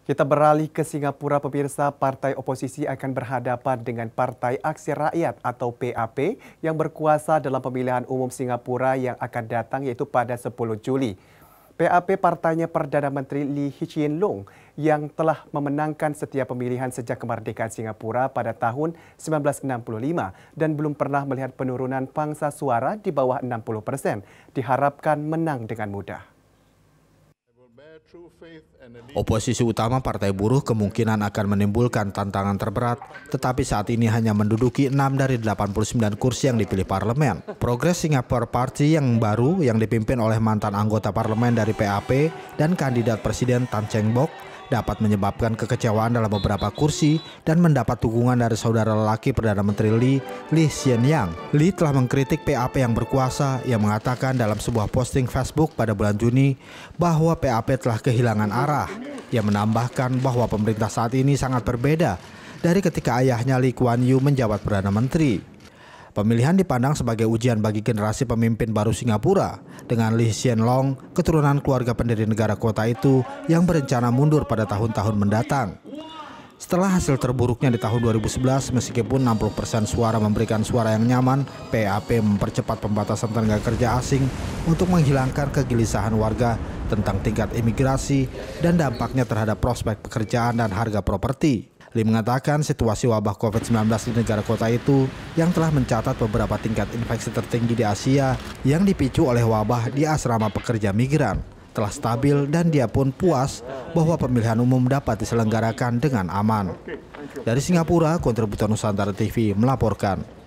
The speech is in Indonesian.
Kita beralih ke Singapura, pemirsa. Partai oposisi akan berhadapan dengan Partai Aksi Rakyat atau PAP yang berkuasa dalam pemilihan umum Singapura yang akan datang yaitu pada 10 Juli. PAP partainya Perdana Menteri Lee Hsien Loong yang telah memenangkan setiap pemilihan sejak kemerdekaan Singapura pada tahun 1965 dan belum pernah melihat penurunan pangsa suara di bawah 60 persen, diharapkan menang dengan mudah. Oposisi utama Partai Buruh kemungkinan akan menimbulkan tantangan terberat, tetapi saat ini hanya menduduki 6 dari 89 kursi yang dipilih parlemen. Progres Singapore Party yang baru yang dipimpin oleh mantan anggota parlemen dari PAP dan kandidat presiden Tan Cheng Bok dapat menyebabkan kekecewaan dalam beberapa kursi dan mendapat dukungan dari saudara lelaki Perdana Menteri Lee, Lee Hsien Yang. Lee telah mengkritik PAP yang berkuasa yang mengatakan dalam sebuah posting Facebook pada bulan Juni bahwa PAP telah kehilangan arah. Ia menambahkan bahwa pemerintah saat ini sangat berbeda dari ketika ayahnya Li Kuan Yew menjabat Perdana Menteri. Pemilihan dipandang sebagai ujian bagi generasi pemimpin baru Singapura dengan Lee Hsien Long, keturunan keluarga pendiri negara kota itu yang berencana mundur pada tahun-tahun mendatang. Setelah hasil terburuknya di tahun 2011, meskipun 60% persen suara memberikan suara yang nyaman, PAP mempercepat pembatasan tenaga kerja asing untuk menghilangkan kegelisahan warga tentang tingkat imigrasi dan dampaknya terhadap prospek pekerjaan dan harga properti. Lee mengatakan situasi wabah COVID-19 di negara kota itu yang telah mencatat beberapa tingkat infeksi tertinggi di Asia yang dipicu oleh wabah di asrama pekerja migran telah stabil dan dia pun puas bahwa pemilihan umum dapat diselenggarakan dengan aman. Dari Singapura, kontributor Nusantara TV melaporkan.